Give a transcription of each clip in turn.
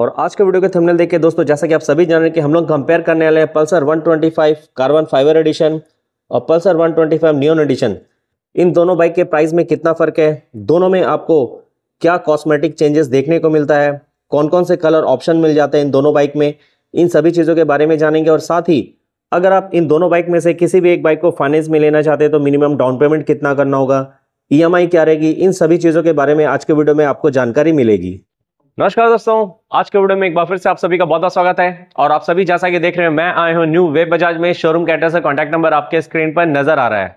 और आज के वीडियो के थंबनेल देखिए दोस्तों जैसा कि आप सभी जान रहे हैं कि हम लोग कंपेयर करने वाले हैं पल्सर 125 कार्बन फाइबर एडिशन और पल्सर 125 न्यून एडिशन इन दोनों बाइक के प्राइस में कितना फ़र्क है दोनों में आपको क्या कॉस्मेटिक चेंजेस देखने को मिलता है कौन कौन से कलर ऑप्शन मिल जाते हैं इन दोनों बाइक में इन सभी चीज़ों के बारे में जानेंगे और साथ ही अगर आप इन दोनों बाइक में से किसी भी एक बाइक को फाइनेंस में लेना चाहते हैं तो मिनिमम डाउन पेमेंट कितना करना होगा ई e क्या रहेगी इन सभी चीज़ों के बारे में आज के वीडियो में आपको जानकारी मिलेगी नमस्कार दोस्तों आज के वीडियो में एक बार फिर से आप सभी का बहुत बहुत स्वागत है और आप सभी जैसा कि देख रहे हैं मैं आया हूँ न्यू वेब बजाज में शोरूम के एड्रेस और कॉन्टैक्ट नंबर आपके स्क्रीन पर नजर आ रहा है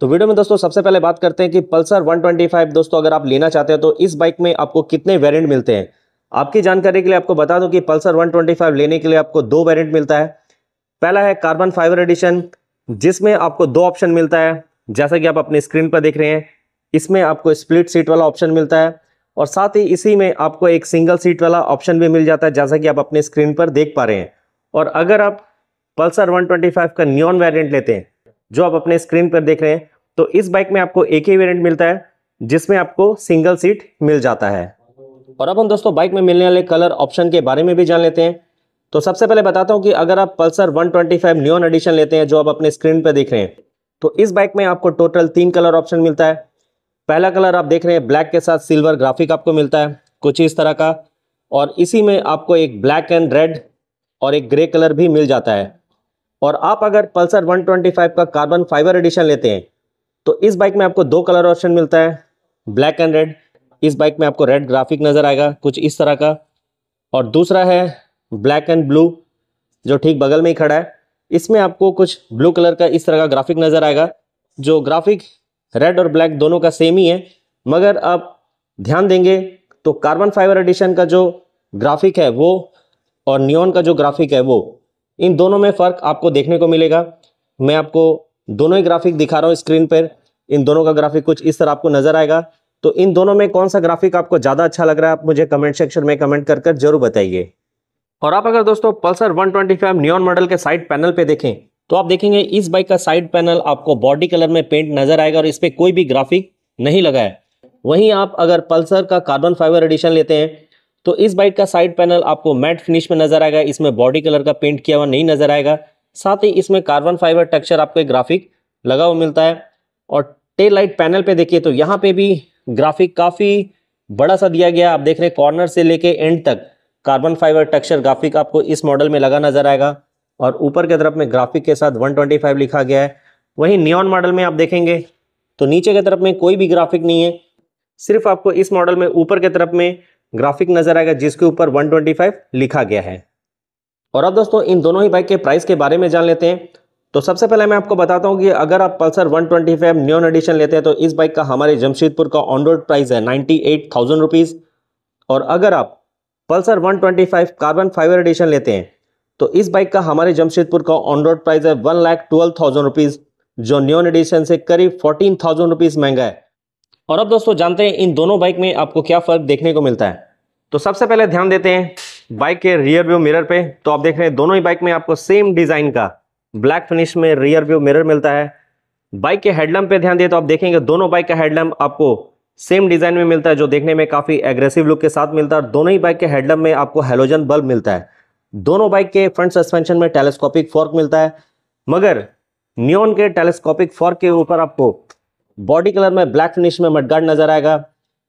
तो वीडियो में दोस्तों सबसे पहले बात करते हैं कि पल्सर 125 दोस्तों अगर आप लेना चाहते हैं तो इस बाइक में आपको कितने वेरियंट मिलते हैं आपकी जानकारी के लिए आपको बता दूं कि पल्सर वन लेने के लिए आपको दो वेरियंट मिलता है पहला है कार्बन फाइबर एडिशन जिसमें आपको दो ऑप्शन मिलता है जैसा कि आप अपने स्क्रीन पर देख रहे हैं इसमें आपको स्प्लिट सीट वाला ऑप्शन मिलता है और साथ ही इसी में आपको एक सिंगल सीट वाला ऑप्शन भी मिल जाता है जैसा कि आप अपने स्क्रीन पर देख पा रहे हैं और अगर आप पल्सर 125 का न्योन वेरिएंट लेते हैं जो आप अपने स्क्रीन पर देख रहे हैं तो इस बाइक में आपको एक ही वेरिएंट मिलता है जिसमें आपको सिंगल सीट मिल जाता है और अब हम दोस्तों बाइक में मिलने वाले कलर ऑप्शन के बारे में भी जान लेते हैं तो सबसे पहले बताता हूँ कि अगर आप पल्सर वन ट्वेंटी एडिशन लेते हैं जो आप अपने स्क्रीन पर देख रहे हैं तो इस बाइक में आपको टोटल तीन कलर ऑप्शन मिलता है पहला कलर आप देख रहे हैं ब्लैक के साथ सिल्वर ग्राफिक आपको मिलता है कुछ इस तरह का और इसी में आपको एक ब्लैक एंड रेड और एक ग्रे कलर भी मिल जाता है और आप अगर पल्सर 125 का कार्बन फाइबर एडिशन लेते हैं तो इस बाइक में आपको दो कलर ऑप्शन मिलता है ब्लैक एंड रेड इस बाइक में आपको रेड ग्राफिक नज़र आएगा कुछ इस तरह का और दूसरा है ब्लैक एंड ब्लू जो ठीक बगल में ही खड़ा है इसमें आपको कुछ ब्लू कलर का इस तरह का ग्राफिक नज़र आएगा जो ग्राफिक रेड और ब्लैक दोनों का सेम ही है मगर आप ध्यान देंगे तो कार्बन फाइबर एडिशन का जो ग्राफिक है वो और नियोन का जो ग्राफिक है वो इन दोनों में फ़र्क आपको देखने को मिलेगा मैं आपको दोनों ही ग्राफिक दिखा रहा हूँ स्क्रीन पर इन दोनों का ग्राफिक कुछ इस तरह आपको नज़र आएगा तो इन दोनों में कौन सा ग्राफिक आपको ज़्यादा अच्छा लग रहा है आप मुझे कमेंट सेक्शन में कमेंट कर कर जरूर बताइए और आप अगर दोस्तों पल्सर 125 न्योन मॉडल के साइड पैनल पे देखें तो आप देखेंगे इस बाइक का साइड पैनल आपको बॉडी कलर में पेंट नजर आएगा और इस पर कोई भी ग्राफिक नहीं लगा है वहीं आप अगर पल्सर का कार्बन फाइबर एडिशन लेते हैं तो इस बाइक का साइड पैनल आपको मैट फिनिश में नजर आएगा इसमें बॉडी कलर का पेंट किया हुआ नहीं नजर आएगा साथ ही इसमें कार्बन फाइबर टेक्सचर आपको एक ग्राफिक लगा हुआ मिलता है और टेल लाइट पैनल पे देखिए तो यहाँ पे भी ग्राफिक काफ़ी बड़ा सा दिया गया आप देख रहे हैं कॉर्नर से लेके एंड तक कार्बन फाइबर टेक्सचर ग्राफिक आपको इस मॉडल में लगा नजर आएगा और ऊपर की तरफ में ग्राफिक के साथ 125 लिखा गया है वहीं नियॉन मॉडल में आप देखेंगे तो नीचे की तरफ में कोई भी ग्राफिक नहीं है सिर्फ आपको इस मॉडल में ऊपर की तरफ में ग्राफिक नज़र आएगा जिसके ऊपर 125 लिखा गया है और अब दोस्तों इन दोनों ही बाइक के प्राइस के बारे में जान लेते हैं तो सबसे पहले मैं आपको बताता हूँ कि अगर आप पल्सर 125 न्यून एडिशन लेते हैं तो इस बाइक का हमारे जमशेदपुर का ऑन रोड प्राइस है नाइन्टी एट थाउजेंड रुपीज़ और अगर आप पल्सर 125 कार्बन फाइबर एडिशन लेते हैं तो इस बाइक का हमारे जमशेदपुर का ऑन रोड प्राइस है one lakh twelve thousand rupees जो न्यून एडिशन से करीब फोर्टीन थाउजेंड रुपीज़ महंगा है और अब दोस्तों जानते हैं इन दोनों बाइक में आपको क्या फ़र्क देखने को मिलता है तो सबसे पहले ध्यान देते हैं बाइक के रियर व्यू मिरर पे तो आप देख रहे हैं दोनों ही बाइक में आपको सेम डिज़ाइन का ब्लैक फिनिश में रियर व्यू मिरर मिलता है बाइक के हेडलम्प पे ध्यान दिए तो आप देखेंगे दोनों बाइक का हेडलम्प आपको सेम डिज़ाइन में मिलता है जो देखने में काफ़ी एग्रेसिव लुक के साथ मिलता है और दोनों ही बाइक के हेडलम्प में आपको हेलोजन बल्ब मिलता है दोनों बाइक के फ्रंट सस्पेंशन में टेलीस्कोपिक फॉर्क मिलता है मगर न्योन के टेलीस्कोपिक फॉर्क के ऊपर आपको बॉडी कलर में ब्लैक फिनिश में मडगार्ड नजर आएगा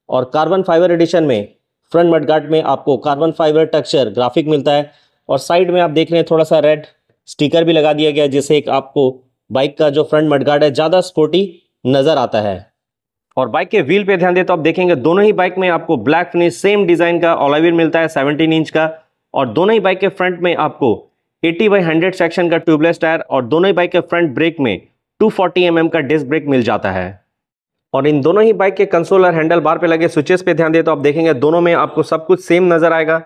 और कार्बन फाइबर एडिशन में फ्रंट मडगार्ड में आपको कार्बन फाइबर टेक्सचर ग्राफिक मिलता है और साइड में आप देख रहे हैं थोड़ा सा रेड स्टिकर भी लगा दिया गया जिससे एक आपको बाइक का जो फ्रंट मडगार्ड है ज़्यादा स्पोर्टी नज़र आता है और बाइक के व्हील पे ध्यान दे तो आप देखेंगे दोनों ही बाइक में आपको ब्लैक फिनिश सेम डिज़ाइन का ऑलाविल मिलता है 17 इंच का और दोनों ही बाइक के फ्रंट में आपको 80 बाई 100 सेक्शन का ट्यूबलेस टायर और दोनों ही बाइक के फ्रंट ब्रेक में 240 फोर्टी mm का डिस्क ब्रेक मिल जाता है और इन दोनों ही बाइक के कंसोल और हैंडल बार पे लगे स्विचेस पे ध्यान दें तो आप देखेंगे दोनों में आपको सब कुछ सेम नज़र आएगा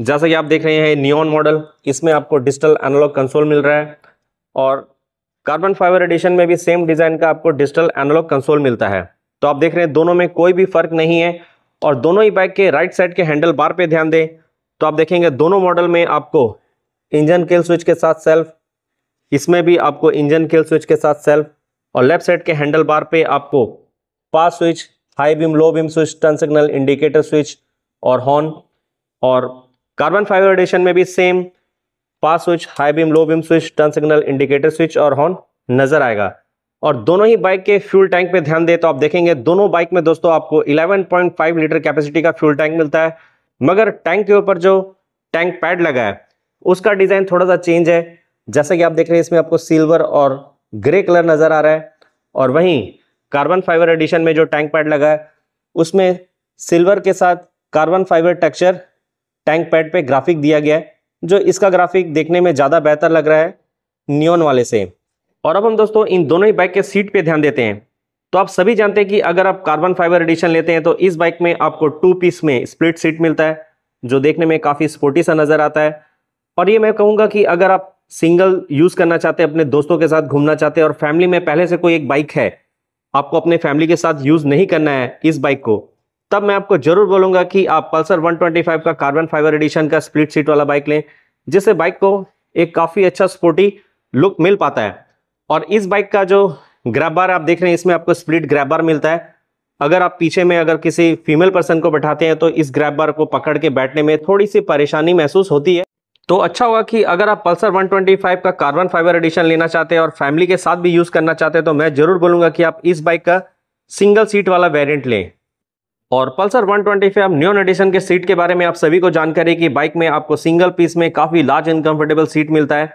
जैसा कि आप देख रहे हैं नियॉन मॉडल इसमें आपको डिजिटल एनोलॉग कंसोल मिल रहा है और कार्बन फाइबर एडिशन में भी सेम डिज़ाइन का आपको डिजिटल एनोलॉग कंसोल मिलता है तो आप देख रहे हैं दोनों में कोई भी फर्क नहीं है और दोनों ही बाइक के राइट साइड के हैंडल बार पे ध्यान दें तो आप देखेंगे दोनों मॉडल में आपको इंजन केल स्विच के साथ सेल्फ इसमें भी आपको इंजन केल स्विच के साथ सेल्फ और लेफ्ट साइड के हैंडल बार पे आपको pass switch high beam low beam switch turn signal indicator switch और हॉर्न और कार्बन फाइबर एडिशन में भी same pass switch high beam low beam switch turn signal indicator switch और horn नजर आएगा और दोनों ही बाइक के फ्यूल टैंक पे ध्यान दे तो आप देखेंगे दोनों बाइक में दोस्तों आपको 11.5 लीटर कैपेसिटी का फ्यूल टैंक मिलता है मगर टैंक के ऊपर जो टैंक पैड लगा है उसका डिज़ाइन थोड़ा सा चेंज है जैसा कि आप देख रहे हैं इसमें आपको सिल्वर और ग्रे कलर नज़र आ रहा है और वहीं कार्बन फाइबर एडिशन में जो टैंक पैड लगा है उसमें सिल्वर के साथ carbon fibre texture tank pad पे ग्राफिक दिया गया है जो इसका ग्राफिक देखने में ज़्यादा बेहतर लग रहा है नियोन वाले से और अब हम दोस्तों इन दोनों ही बाइक के सीट पे ध्यान देते हैं तो आप सभी जानते हैं कि अगर आप कार्बन फाइबर एडिशन लेते हैं तो इस बाइक में आपको टू पीस में स्प्लिट सीट मिलता है जो देखने में काफ़ी स्पोर्टी सा नज़र आता है और ये मैं कहूँगा कि अगर आप सिंगल यूज़ करना चाहते हैं अपने दोस्तों के साथ घूमना चाहते हैं और फैमिली में पहले से कोई एक बाइक है आपको अपने फैमिली के साथ यूज़ नहीं करना है इस बाइक को तब मैं आपको जरूर बोलूंगा कि आप पल्सर वन का कार्बन फाइबर एडिशन का स्प्लिट सीट वाला बाइक लें जिससे बाइक को एक काफ़ी अच्छा स्पोर्टी लुक मिल पाता है और इस बाइक का जो ग्रैब बार आप देख रहे हैं इसमें आपको स्प्लिट ग्रैब बार मिलता है अगर आप पीछे में अगर किसी फीमेल पर्सन को बैठाते हैं तो इस ग्रैब बार को पकड़ के बैठने में थोड़ी सी परेशानी महसूस होती है तो अच्छा होगा कि अगर आप पल्सर 125 का कार्बन फाइबर एडिशन लेना चाहते हैं और फैमिली के साथ भी यूज़ करना चाहते हैं तो मैं ज़रूर बोलूँगा कि आप इस बाइक का सिंगल सीट वाला वेरिएंट लें और पल्सर 125 फाइव न्यून एडिशन के सीट के बारे में आप सभी को जानकारी कि बाइक में आपको सिंगल पीस में काफ़ी लार्ज एंड कंफर्टेबल सीट मिलता है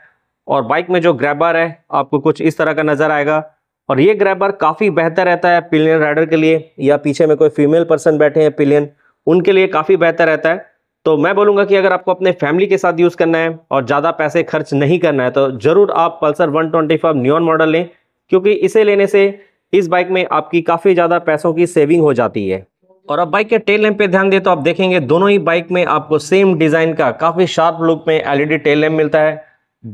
और बाइक में जो ग्रैबर है आपको कुछ इस तरह का नज़र आएगा और ये ग्रैबर काफ़ी बेहतर रहता है पिलियन राइडर के लिए या पीछे में कोई फीमेल पर्सन बैठे हैं पिलियन उनके लिए काफ़ी बेहतर रहता है तो मैं बोलूँगा कि अगर आपको अपने फैमिली के साथ यूज़ करना है और ज़्यादा पैसे खर्च नहीं करना है तो ज़रूर आप पल्सर फाइव न्यून मॉडल लें क्योंकि इसे लेने से इस बाइक में आपकी काफ़ी ज़्यादा पैसों की सेविंग हो जाती है और अब बाइक के टेल लैम्प पे ध्यान दें तो आप देखेंगे दोनों ही बाइक में आपको सेम डिज़ाइन का काफ़ी शार्प लुक में एलईडी टेल लैम्प मिलता है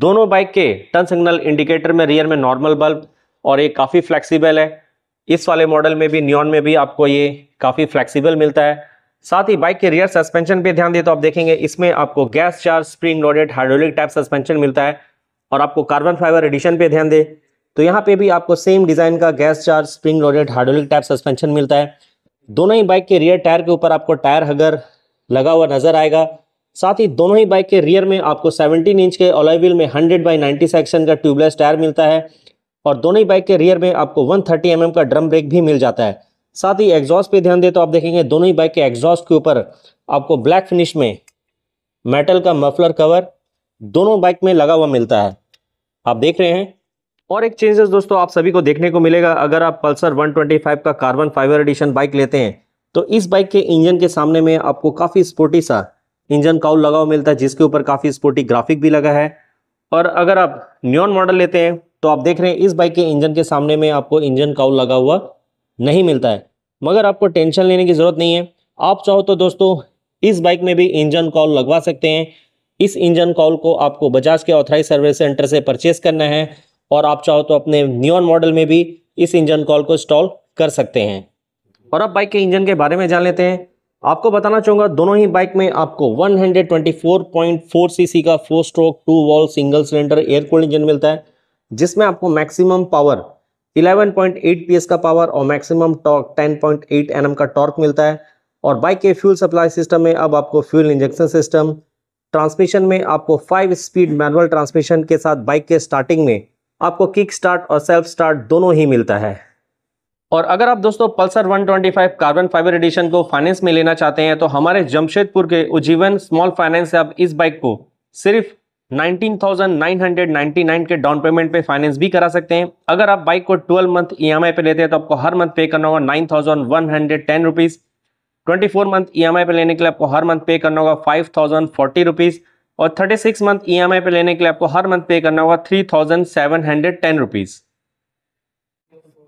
दोनों बाइक के टर्न सिग्नल इंडिकेटर में रियर में नॉर्मल बल्ब और ये काफ़ी फ्लेक्सिबल है इस वाले मॉडल में भी न्योन में भी आपको ये काफ़ी फ्लेक्सिबल मिलता है साथ ही बाइक के रियर सस्पेंशन पे ध्यान दें तो आप देखेंगे इसमें आपको gas charge spring loaded hydraulic type suspension मिलता है और आपको कार्बन फाइबर एडिशन पे ध्यान दें तो यहाँ पे भी आपको सेम डिज़ाइन का gas charge spring loaded hydraulic type suspension मिलता है दोनों ही बाइक के रियर टायर के ऊपर आपको टायर हगर लगा हुआ नजर आएगा साथ ही दोनों ही बाइक के रियर में आपको सेवनटीन इंच के ऑलॉय में हंड्रेड बाई नाइन्टी सेक्शन का ट्यूबलेस टायर मिलता है और दोनों ही बाइक के रियर में आपको 130 थर्टी mm का ड्रम ब्रेक भी मिल जाता है साथ ही एग्जॉस्ट पे ध्यान दें तो आप देखेंगे दोनों ही बाइक के एग्जॉस्ट के ऊपर आपको ब्लैक फिनिश में मेटल का मफलर कवर दोनों बाइक में लगा हुआ मिलता है आप देख रहे हैं और एक चेंजेस दोस्तों आप सभी को देखने को मिलेगा अगर आप पल्सर 125 का कार्बन फाइबर एडिशन बाइक लेते हैं तो इस बाइक के इंजन के सामने में आपको काफ़ी स्पोर्टी सा इंजन काउल लगा हुआ मिलता है जिसके ऊपर काफ़ी स्पोर्टी ग्राफिक भी लगा है और अगर आप न्योन मॉडल लेते हैं तो आप देख रहे हैं इस बाइक के इंजन के सामने में आपको इंजन काउल लगा हुआ नहीं मिलता है मगर आपको टेंशन लेने की ज़रूरत नहीं है आप चाहो तो दोस्तों इस बाइक में भी इंजन कॉल लगवा सकते हैं इस इंजन कॉल को आपको बजाज के ऑथराइज सर्विस सेंटर से परचेस करना है और आप चाहो तो अपने न्यून मॉडल में भी इस इंजन कॉल को इंस्टॉल कर सकते हैं और अब बाइक के इंजन के बारे में जान लेते हैं आपको बताना चाहूँगा दोनों ही बाइक में आपको 124.4 सीसी का four stroke two valve single cylinder air cool engine मिलता है जिसमें आपको मैक्सिमम पावर 11.8 पॉइंट का पावर और मैक्सिमम टॉर्क 10.8 पॉइंट का टॉर्क मिलता है और बाइक के फ्यूल सप्लाई सिस्टम में अब आपको फ्यूल इंजेक्शन सिस्टम ट्रांसमिशन में आपको फाइव स्पीड मैनुअल ट्रांसमिशन के साथ बाइक के स्टार्टिंग में आपको किक स्टार्ट और सेल्फ स्टार्ट दोनों ही मिलता है और अगर आप दोस्तों पल्सर 125 कार्बन फाइबर एडिशन को फाइनेंस में लेना चाहते हैं तो हमारे जमशेदपुर के उज्जीवन स्मॉल फाइनेंस से आप इस बाइक को सिर्फ 19,999 के डाउन पेमेंट पे फाइनेंस भी करा सकते हैं अगर आप बाइक को 12 मंथ ईएमआई पे लेते हैं तो आपको हर मंथ पे करना होगा 9,110 thousand rupees twenty month EMI पे लेने के लिए आपको हर मंथ पे करना होगा 5,040 रुपीज़ और 36 मंथ ईएमआई पे लेने के लिए आपको हर मंथ पे करना होगा 3,710 थाउजेंड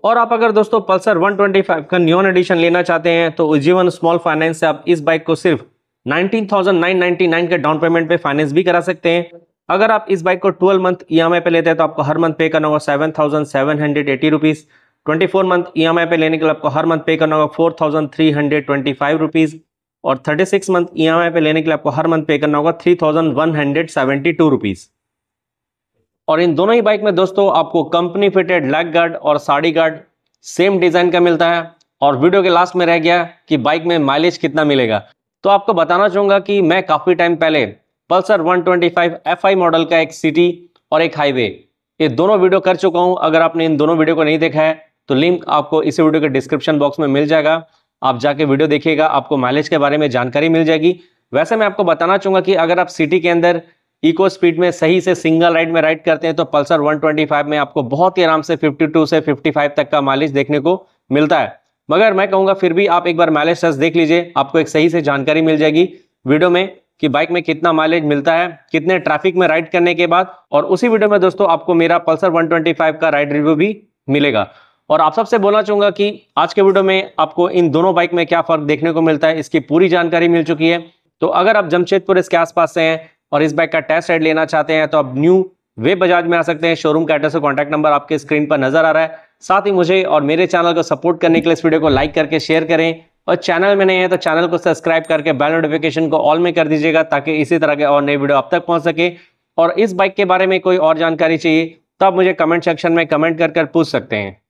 और आप अगर दोस्तों पल्सर वन का न्यून एडिशन लेना चाहते हैं तो उज्जीवन स्मॉल फाइनेंस से आप इस बाइक को सिर्फ 19,999 के डाउन पेमेंट पे फाइनेंस भी करा सकते हैं अगर आप इस बाइक को 12 मंथ ई पे लेते हैं तो आपको हर मंथ पे करना होगा seven thousand seven hundred eighty rupees twenty four month E पे लेने के लिए आपको हर मंथ पे करना होगा four thousand three hundred twenty five rupees और थर्टी सिक्स मंथ ई पे लेने के लिए आपको हर मंथ पे करना होगा three thousand one hundred seventy two rupees और इन दोनों ही बाइक में दोस्तों आपको कंपनी फिटेड लेग गार्ड और साड़ी गार्ड सेम डिज़ाइन का मिलता है और वीडियो के लास्ट में रह गया कि बाइक में माइलेज कितना मिलेगा तो आपको बताना चाहूंगा कि मैं काफ़ी टाइम पहले पल्सर 125 एफआई मॉडल का एक सिटी और एक हाईवे ये दोनों वीडियो कर चुका हूँ अगर आपने इन दोनों वीडियो को नहीं देखा है तो लिंक आपको इस वीडियो के डिस्क्रिप्शन बॉक्स में मिल जाएगा आप जाके वीडियो देखिएगा आपको माइलेज के बारे में जानकारी मिल जाएगी वैसे मैं आपको बताना चाहूँगा कि अगर आप सिटी के अंदर इको स्पीड में सही से सिंगल राइड में राइड करते हैं तो पल्सर 125 में आपको बहुत ही आराम से 52 से 55 तक का माइलेज देखने को मिलता है मगर मैं कहूँगा फिर भी आप एक बार माइलेज टेस्ट देख लीजिए आपको एक सही से जानकारी मिल जाएगी वीडियो में कि बाइक में कितना माइलेज मिलता है कितने ट्रैफिक में राइड करने के बाद और उसी वीडियो में दोस्तों आपको मेरा पल्सर 125 का राइड रिव्यू भी मिलेगा और आप सबसे बोलना चाहूंगा कि आज के वीडियो में आपको इन दोनों बाइक में क्या फ़र्क देखने को मिलता है इसकी पूरी जानकारी मिल चुकी है तो अगर आप जमशेदपुर इसके आसपास से हैं और इस बाइक का टेस्ट राइड लेना चाहते हैं तो आप न्यू वे बजाज में आ सकते हैं शोरूम का एड्रेस और कॉन्टैक्ट नंबर आपके स्क्रीन पर नजर आ रहा है साथ ही मुझे और मेरे चैनल को सपोर्ट करने के लिए इस वीडियो को लाइक करके शेयर करें और चैनल में नहीं है तो चैनल को सब्सक्राइब करके बेल नोटिफिकेशन को ऑल में कर दीजिएगा ताकि इसी तरह के और नई वीडियो आप तक पहुंच सके और इस बाइक के बारे में कोई और जानकारी चाहिए तो आप मुझे कमेंट सेक्शन में कमेंट कर कर पूछ सकते हैं